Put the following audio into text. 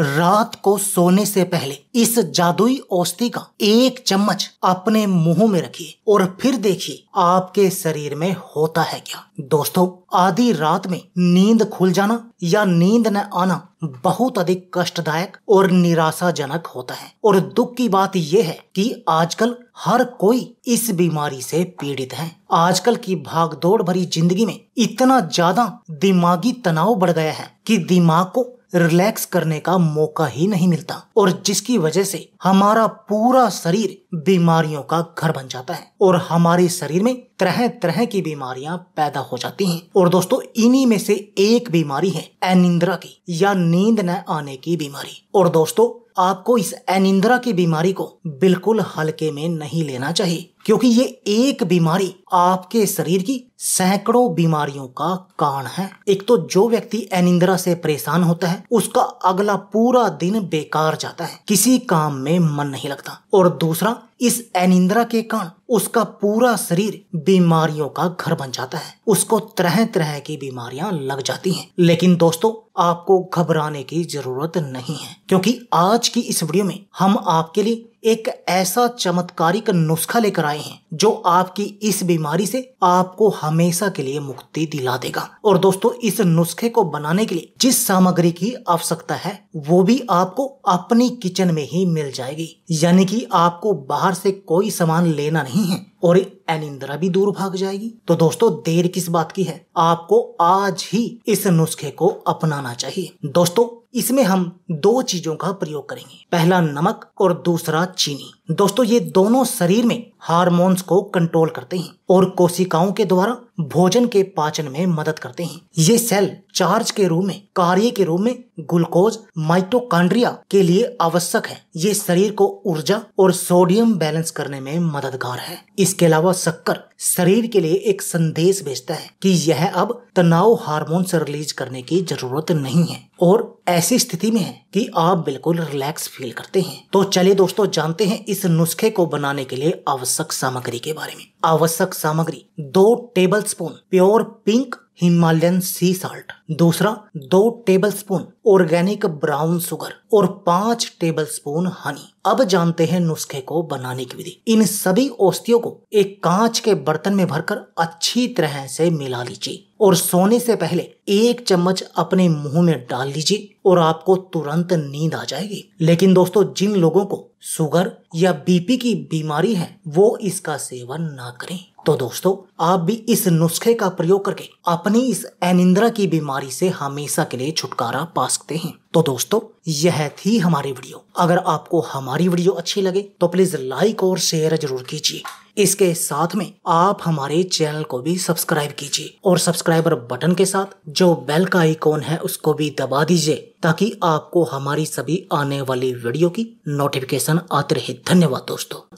रात को सोने से पहले इस जादुई औषधि का एक चम्मच अपने मुंह में रखिए और फिर देखिए आपके शरीर में होता है क्या दोस्तों आधी रात में नींद खुल जाना या नींद न आना बहुत अधिक कष्टदायक और निराशाजनक होता है और दुख की बात यह है कि आजकल हर कोई इस बीमारी से पीड़ित है आजकल की भागदौड़ भरी जिंदगी में इतना ज्यादा दिमागी तनाव बढ़ गया है कि दिमाग को रिलैक्स करने का मौका ही नहीं मिलता और जिसकी वजह से हमारा पूरा शरीर बीमारियों का घर बन जाता है और हमारे शरीर में तरह तरह की बीमारियां पैदा हो जाती हैं और दोस्तों इन्हीं में से एक बीमारी है अनिंद्रा की या नींद न आने की बीमारी और दोस्तों आपको इस एनिंद्रा की बीमारी को बिल्कुल हल्के में नहीं लेना चाहिए क्योंकि ये एक बीमारी आपके शरीर की सैकड़ों बीमारियों का कारण है एक तो जो व्यक्ति अनिंद्रा से परेशान होता है उसका अगला पूरा दिन बेकार जाता है किसी काम में मन नहीं लगता और दूसरा इस अनिंद्रा के कारण उसका पूरा शरीर बीमारियों का घर बन जाता है उसको तरह तरह की बीमारियां लग जाती हैं लेकिन दोस्तों आपको घबराने की जरूरत नहीं है क्योंकि आज की इस वीडियो में हम आपके लिए एक ऐसा चमत्कारिक नुस्खा लेकर आए हैं जो आपकी इस बीमारी से आपको हमेशा के लिए मुक्ति दिला देगा और दोस्तों इस नुस्खे को बनाने के लिए जिस सामग्री की आवश्यकता है वो भी आपको अपनी किचन में ही मिल जाएगी यानी कि आपको बाहर से कोई सामान लेना नहीं है और अनिंद्रा भी दूर भाग जाएगी तो दोस्तों देर किस बात की है आपको आज ही इस नुस्खे को अपनाना चाहिए दोस्तों इसमें हम दो चीजों का प्रयोग करेंगे पहला नमक और दूसरा चीनी दोस्तों ये दोनों शरीर में हार्मोन्स को कंट्रोल करते हैं और कोशिकाओं के द्वारा भोजन के पाचन में मदद करते हैं ये सेल चार्ज के रूप में कार्य के रूप में ग्लूकोज माइटोकांड्रिया के लिए आवश्यक है ये शरीर को ऊर्जा और सोडियम बैलेंस करने में मददगार है इसके अलावा शक्कर शरीर के लिए एक संदेश भेजता है कि यह अब तनाव हार्मोन से रिलीज करने की जरूरत नहीं है और ऐसी स्थिति में है कि आप बिल्कुल रिलैक्स फील करते हैं तो चलिए दोस्तों जानते हैं इस नुस्खे को बनाने के लिए आवश्यक सामग्री के बारे में आवश्यक सामग्री दो tablespoon pure pink Himalayan sea salt दूसरा दो टेबलस्पून ऑर्गेनिक ब्राउन सुगर और पांच टेबलस्पून हनी अब जानते हैं नुस्खे को बनाने की विधि इन सभी औषधियों को एक कांच के बर्तन में भरकर अच्छी तरह से मिला लीजिए और सोने से पहले एक चम्मच अपने मुंह में डाल लीजिए और आपको तुरंत नींद आ जाएगी लेकिन दोस्तों जिन लोगों को सुगर या बीपी की बीमारी है वो इसका सेवन ना करें तो दोस्तों आप भी इस नुस्खे का प्रयोग करके अपनी इस एनिंद्रा की बीमारी से हमेशा के लिए छुटकारा पा सकते हैं तो दोस्तों यह थी हमारी वीडियो अगर आपको हमारी वीडियो अच्छी लगे तो प्लीज लाइक और शेयर जरूर कीजिए इसके साथ में आप हमारे चैनल को भी सब्सक्राइब कीजिए और सब्सक्राइबर बटन के साथ जो बेल का आइकॉन है उसको भी दबा दीजिए ताकि आपको हमारी सभी आने वाली वीडियो की नोटिफिकेशन आती रहे धन्यवाद दोस्तों